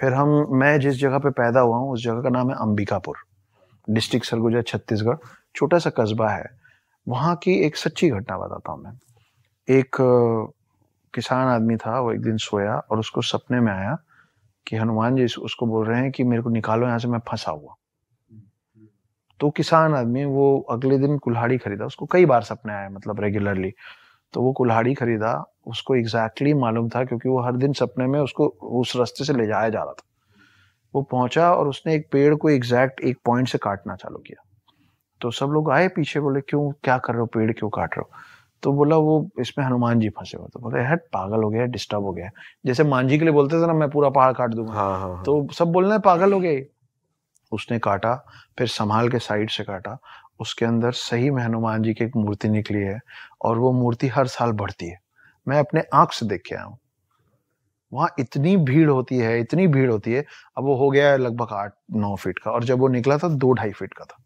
फिर हम मैं जिस जगह पे पैदा हुआ हूँ उस जगह का नाम है अंबिकापुर डिस्ट्रिक्ट सरगुजा छत्तीसगढ़ छोटा सा कस्बा है वहाँ की एक सच्ची घटना बताता हूँ मैं एक किसान आदमी था वो एक दिन सोया और उसको सपने में आया कि हनुमान जी उसको बोल रहे हैं कि मेरे को निकालो यहाँ से मैं फंसा हुआ तो किसान आदमी वो अगले दिन कुल्हाड़ी खरीदा उसको कई बार सपने आया मतलब रेगुलरली तो वो कुल्हाड़ी खरीदा उसको एग्जैक्टली exactly मालूम था क्योंकि वो हर दिन सपने में उसको उस रास्ते से ले जाया जा रहा था वो पहुंचा और उसने एक पेड़ को एग्जैक्ट एक पॉइंट से काटना चालू किया तो सब लोग आए पीछे बोले क्यों क्या कर रहे हो पेड़ क्यों काट रहे हो तो बोला वो इसमें हनुमान जी फंसे हुए तो बोले हट पागल हो गया डिस्टर्ब हो गया जैसे मांझी के लिए बोलते थे ना मैं पूरा पहाड़ काट दूंगा हाँ, हाँ, हाँ. तो सब बोल रहे पागल हो गए उसने काटा फिर संभाल के साइड से काटा उसके अंदर सही में हनुमान जी की एक मूर्ति निकली है और वो मूर्ति हर साल बढ़ती है मैं अपने आंख से देख के आया हूँ वहां इतनी भीड़ होती है इतनी भीड़ होती है अब वो हो गया है लगभग आठ नौ फीट का और जब वो निकला था दो ढाई फीट का था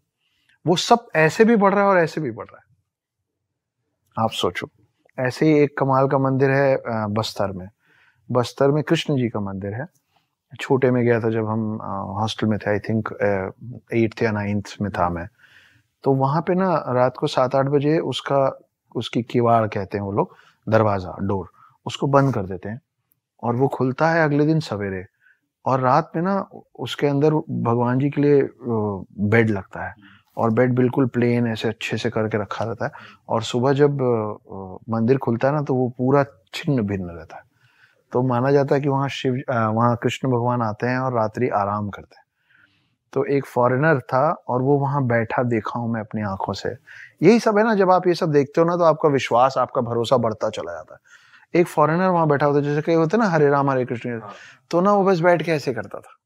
वो सब ऐसे भी बढ़ रहा है और ऐसे भी बढ़ रहा है आप सोचो ऐसे ही एक कमाल का मंदिर है बस्तर में बस्तर में कृष्ण जी का मंदिर है छोटे में गया था जब हम हॉस्टल में थे आई थिंक एट्थ या नाइन्थ में था मैं तो वहां पे ना रात को सात आठ बजे उसका उसकी किवाड़ कहते हैं वो लोग दरवाज़ा डोर उसको बंद कर देते हैं और वो खुलता है अगले दिन सवेरे और रात में ना उसके अंदर भगवान जी के लिए बेड लगता है और बेड बिल्कुल प्लेन ऐसे अच्छे से करके रखा रहता है और सुबह जब मंदिर खुलता है ना तो वो पूरा छिन्न भिन्न रहता है तो माना जाता है कि वहाँ शिव वहाँ कृष्ण भगवान आते हैं और रात्रि आराम करते हैं तो एक फॉरेनर था और वो वहां बैठा देखा हूं मैं अपनी आंखों से यही सब है ना जब आप ये सब देखते हो ना तो आपका विश्वास आपका भरोसा बढ़ता चला जाता है एक फॉरेनर वहां बैठा होता जैसे कई होते ना हरे राम हरे कृष्ण हाँ। तो ना वो बस बैठ के ऐसे करता था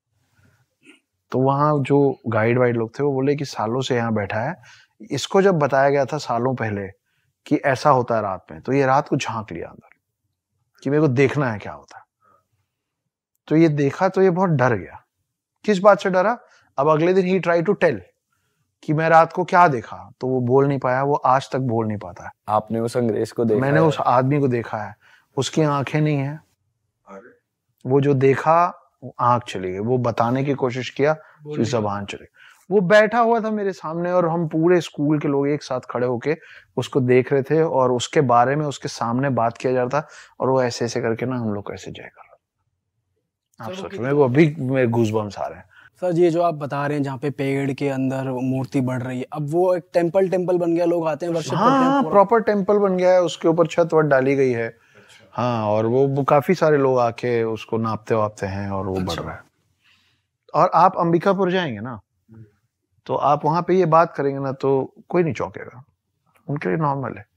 तो वहां जो गाइड वाइड लोग थे वो बोले कि सालों से यहाँ बैठा है इसको जब बताया गया था सालों पहले कि ऐसा होता है रात में तो ये रात को झांक लिया अंदर कि मेरे को देखना है क्या होता है तो ये देखा तो ये बहुत डर गया किस बात से डरा अब अगले दिन ही ट्राई टू टेल कि मैं रात को क्या देखा तो वो बोल नहीं पाया वो आज तक बोल नहीं पाता है आपने उस अंग्रेज को देखा मैंने उस आदमी को देखा है उसकी आंखें नहीं है वो जो देखा आंख चली गई वो बताने की कोशिश किया कि जबान चली वो बैठा हुआ था मेरे सामने और हम पूरे स्कूल के लोग एक साथ खड़े होके उसको देख रहे थे और उसके बारे में उसके सामने बात किया जा रहा था और वो ऐसे ऐसे करके ना हम लोग ऐसे जय कर रहा सोच रहे वो अभी मेरे घूस आ रहे हैं सर ये जो आप बता रहे हैं जहाँ पे पेड़ के अंदर मूर्ति बढ़ रही है अब वो एक टेम्पल टेम्पल बन गया लोग आते हैं वर्षा हाँ, प्रॉपर टेम्पल बन गया है उसके ऊपर छत वत डाली गई है अच्छा। हाँ और वो, वो काफी सारे लोग आके उसको नापते वापते हैं और वो अच्छा। बढ़ रहा है और आप अंबिकापुर जाएंगे ना हम्म। तो आप वहां पे ये बात करेंगे ना तो कोई नहीं चौंकेगा उनके लिए नॉर्मल है